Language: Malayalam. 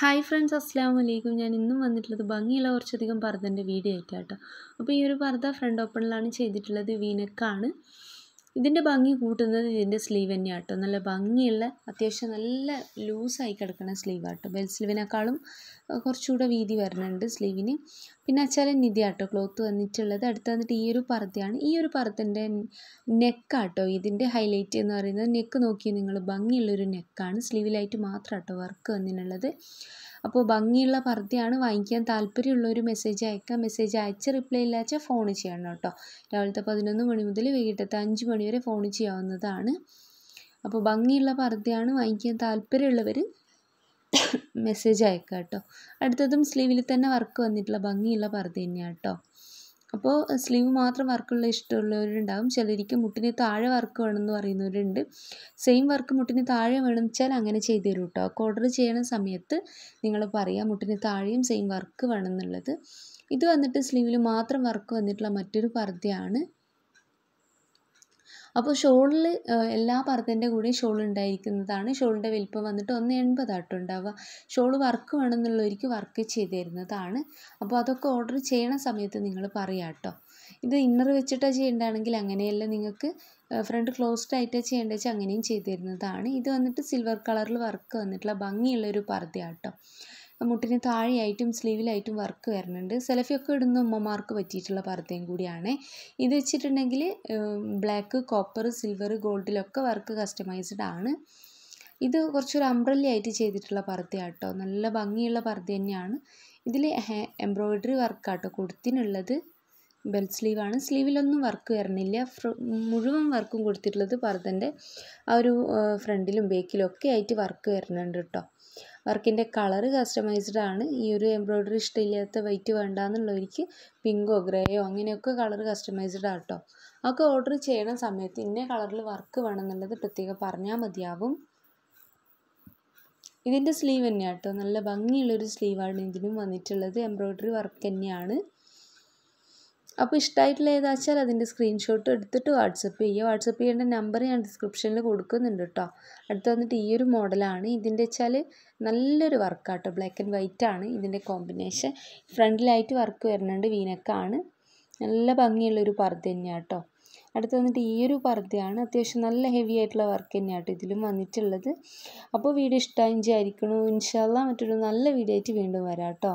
ഹായ് ഫ്രണ്ട്സ് അസ്സാം വലൈക്കും ഞാൻ ഇന്നും വന്നിട്ടുള്ളത് ഭംഗിയുള്ള കുറച്ചധികം പർദ്ദൻ്റെ വീഡിയോ ആയിട്ടാണ് കേട്ടോ അപ്പോൾ ഈ ഒരു പർദ്ദ ഫ്രണ്ട് ഓപ്പണിലാണ് ചെയ്തിട്ടുള്ളത് വീനക്കാണ് ഇതിൻ്റെ ഭംഗി കൂട്ടുന്നത് ഇതിൻ്റെ സ്ലീവ് തന്നെയാണ് കേട്ടോ നല്ല ഭംഗിയുള്ള അത്യാവശ്യം നല്ല ലൂസായി കിടക്കുന്ന സ്ലീവാണ് ബെൽ സ്ലീവിനേക്കാളും കുറച്ചുകൂടെ വീതി വരുന്നുണ്ട് സ്ലീവിന് പിന്നെ വെച്ചാൽ നിധി ആട്ടോ ക്ലോത്ത് വന്നിട്ടുള്ളത് അടുത്ത് വന്നിട്ട് ഈ ഒരു പറത്തെയാണ് ഈ ഒരു പറത്തിൻ്റെ നെക്കാട്ടോ ഇതിൻ്റെ ഹൈലൈറ്റ് എന്ന് പറയുന്നത് നെക്ക് നോക്കി നിങ്ങൾ ഭംഗിയുള്ളൊരു നെക്കാണ് സ്ലീവിലായിട്ട് മാത്രം ആട്ടോ വർക്ക് വന്നിട്ടുള്ളത് അപ്പോൾ ഭംഗിയുള്ള പർദ്ദയാണ് വാങ്ങിക്കാൻ ഒരു മെസ്സേജ് അയക്കാം മെസ്സേജ് അയച്ച റിപ്ലൈ ഇല്ലാച്ചാൽ ഫോൺ ചെയ്യണം കേട്ടോ രാവിലത്തെ പതിനൊന്ന് മണി മുതൽ വൈകിട്ടത്തെ അഞ്ച് മണി വരെ ഫോൺ ചെയ്യാവുന്നതാണ് അപ്പോൾ ഭംഗിയുള്ള പർദ്ദയാണ് വാങ്ങിക്കാൻ താല്പര്യമുള്ളവർ മെസ്സേജ് അയക്കാം കേട്ടോ അടുത്തതും സ്ലീവിൽ തന്നെ വർക്ക് വന്നിട്ടുള്ള ഭംഗിയുള്ള പർദ്ദ തന്നെയാണ് കേട്ടോ അപ്പോൾ സ്ലീവ് മാത്രം വർക്കുള്ള ഇഷ്ടമുള്ളവരുണ്ടാകും ചിലർക്ക് മുട്ടിന് താഴെ വർക്ക് വേണമെന്ന് പറയുന്നവരുണ്ട് സെയിം വർക്ക് മുട്ടിന് താഴെ വേണമെന്ന് വെച്ചാൽ അങ്ങനെ ചെയ്തു തരും കേട്ടോ ഓർഡർ ചെയ്യണ സമയത്ത് നിങ്ങൾ പറയാം മുട്ടിന് താഴെയും സെയിം വർക്ക് വേണമെന്നുള്ളത് ഇത് വന്നിട്ട് സ്ലീവിൽ മാത്രം വർക്ക് വന്നിട്ടുള്ള മറ്റൊരു പർദ്ദയാണ് അപ്പോൾ ഷോളിൽ എല്ലാ പർദ്ദൻ്റെ കൂടെ ഷോൾ ഉണ്ടായിരിക്കുന്നതാണ് ഷോളിൻ്റെ വലിപ്പം വന്നിട്ട് ഒന്ന് എൺപതാട്ടം ഉണ്ടാവുക ഷോൾ വർക്ക് വേണമെന്നുള്ളവർക്ക് വർക്ക് ചെയ്തു തരുന്നതാണ് അപ്പോൾ അതൊക്കെ ഓർഡർ ചെയ്യണ സമയത്ത് നിങ്ങൾ പറയാം കേട്ടോ ഇത് ഇന്നർ വെച്ചിട്ടാണ് ചെയ്യേണ്ടതാണെങ്കിൽ അങ്ങനെയല്ല നിങ്ങൾക്ക് ഫ്രണ്ട് ക്ലോസ്ഡ് ആയിട്ട് ചെയ്യേണ്ടത് വെച്ചാൽ അങ്ങനെയും ചെയ്തു തരുന്നതാണ് ഇത് വന്നിട്ട് സിൽവർ കളറിൽ വർക്ക് വന്നിട്ടുള്ള ഭംഗിയുള്ള ഒരു പർദ്ദയാട്ടോ മുട്ടിന് താഴെയായിട്ടും സ്ലീവിലായിട്ടും വർക്ക് വരുന്നുണ്ട് സെലഫിയൊക്കെ ഇടുന്ന ഉമ്മമാർക്ക് പറ്റിയിട്ടുള്ള പർദ്ദയും കൂടിയാണ് ഇത് വെച്ചിട്ടുണ്ടെങ്കിൽ ബ്ലാക്ക് കോപ്പർ സിൽവർ ഗോൾഡിലൊക്കെ വർക്ക് കസ്റ്റമൈസ്ഡ് ആണ് ഇത് കുറച്ചൊരു ആയിട്ട് ചെയ്തിട്ടുള്ള പർദ്ദയാട്ടോ നല്ല ഭംഗിയുള്ള പർദ്ദ തന്നെയാണ് ഇതിൽ എംബ്രോയ്ഡറി വർക്കാട്ടോ കൊടുത്തിനുള്ളത് ബെൽറ്റ് സ്ലീവാണ് സ്ലീവിലൊന്നും വർക്ക് വരുന്നില്ല മുഴുവൻ വർക്കും കൊടുത്തിട്ടുള്ളത് പർദ്ദൻ്റെ ആ ഒരു ഫ്രണ്ടിലും ബേക്കിലും ഒക്കെ ആയിട്ട് വർക്ക് വരുന്നുണ്ട് കേട്ടോ വർക്കിൻ്റെ കളറ് കസ്റ്റമൈസ്ഡ് ആണ് ഈ ഒരു എംബ്രോയ്ഡറി ഇഷ്ടമില്ലാത്ത വൈറ്റ് വേണ്ട എന്നുള്ളവർക്ക് പിങ്കോ ഗ്രേയോ അങ്ങനെയൊക്കെ കളർ കസ്റ്റമൈസ്ഡ് ആണ് കേട്ടോ ഒക്കെ ഓർഡർ ചെയ്യണ സമയത്ത് ഇന്ന കളറിൽ വർക്ക് എന്നുള്ളത് പ്രത്യേകം പറഞ്ഞാൽ മതിയാവും ഇതിൻ്റെ സ്ലീവ് തന്നെയാണ് കേട്ടോ നല്ല ഭംഗിയുള്ളൊരു സ്ലീവാണ് ഇതിനും വന്നിട്ടുള്ളത് എംബ്രോയ്ഡറി വർക്ക് തന്നെയാണ് അപ്പോൾ ഇഷ്ടമായിട്ടുള്ള വെച്ചാൽ അതിൻ്റെ സ്ക്രീൻഷോട്ട് എടുത്തിട്ട് വാട്സപ്പ് ചെയ്യുക വാട്സപ്പ് ചെയ്യേണ്ട നമ്പർ ഞാൻ ഡിസ്ക്രിപ്ഷനിൽ കൊടുക്കുന്നുണ്ട് കേട്ടോ അടുത്ത് വന്നിട്ട് ഈ ഒരു മോഡലാണ് ഇതിൻ്റെ വെച്ചാൽ നല്ലൊരു വർക്കാട്ടോ ബ്ലാക്ക് ആൻഡ് വൈറ്റ് ആണ് ഇതിൻ്റെ കോമ്പിനേഷൻ ഫ്രണ്ടിലായിട്ട് വർക്ക് വരുന്നുണ്ട് വീനക്കാണ് നല്ല ഭംഗിയുള്ളൊരു പർദ്ദ തന്നെയാണ് കേട്ടോ അടുത്ത് വന്നിട്ട് ഈ ഒരു പർദ്ദയാണ് അത്യാവശ്യം നല്ല ഹെവി ആയിട്ടുള്ള വർക്ക് തന്നെയാണ് ഇതിലും വന്നിട്ടുള്ളത് അപ്പോൾ വീഡിയോ ഇഷ്ടമായി വിചാരിക്കണു ഇൻഷാല്ല മറ്റൊരു നല്ല വീഡിയോ ആയിട്ട് വീണ്ടും വരാം കേട്ടോ